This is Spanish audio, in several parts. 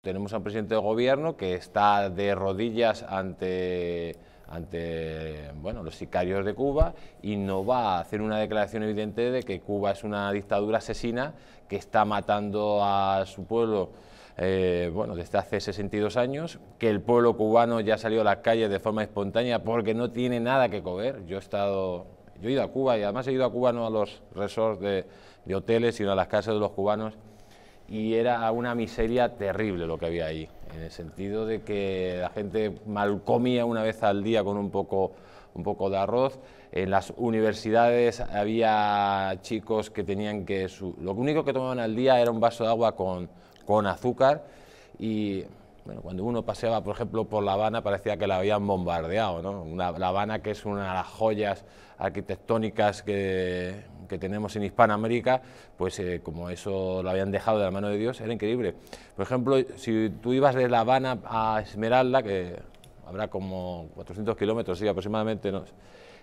Tenemos a un presidente de gobierno que está de rodillas ante, ante bueno, los sicarios de Cuba y no va a hacer una declaración evidente de que Cuba es una dictadura asesina que está matando a su pueblo eh, bueno, desde hace 62 años, que el pueblo cubano ya ha salió a las calles de forma espontánea porque no tiene nada que comer. Yo he estado yo he ido a Cuba y además he ido a Cuba no a los resorts de hoteles, sino a las casas de los cubanos y era una miseria terrible lo que había ahí, en el sentido de que la gente mal comía una vez al día con un poco, un poco de arroz. En las universidades había chicos que tenían que... lo único que tomaban al día era un vaso de agua con, con azúcar y bueno, cuando uno paseaba, por ejemplo, por La Habana, parecía que la habían bombardeado, la Habana que es una de las joyas arquitectónicas que, que tenemos en Hispanoamérica, pues eh, como eso lo habían dejado de la mano de Dios, era increíble. Por ejemplo, si tú ibas de La Habana a Esmeralda, que habrá como 400 kilómetros, sí, aproximadamente.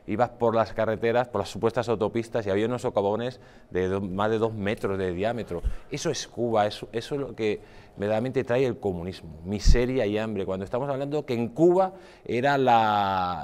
Ibas por las carreteras, por las supuestas autopistas y había unos socavones de más de dos metros de diámetro. Eso es Cuba, eso, es lo que verdaderamente trae el comunismo, miseria y hambre. Cuando estamos hablando que en Cuba era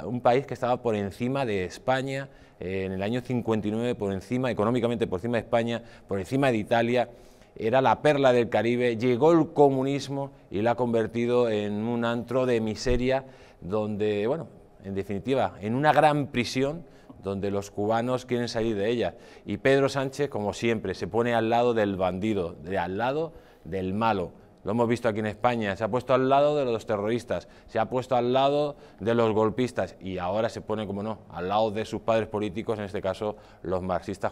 un país que estaba por encima de España, eh, en el año 59 por encima, económicamente por encima de España, por encima de Italia era la perla del Caribe, llegó el comunismo y la ha convertido en un antro de miseria donde, bueno, en definitiva, en una gran prisión donde los cubanos quieren salir de ella. Y Pedro Sánchez, como siempre, se pone al lado del bandido, al lado del malo. Lo hemos visto aquí en España, se ha puesto al lado de los terroristas, se ha puesto al lado de los golpistas y ahora se pone, como no, al lado de sus padres políticos, en este caso los marxistas.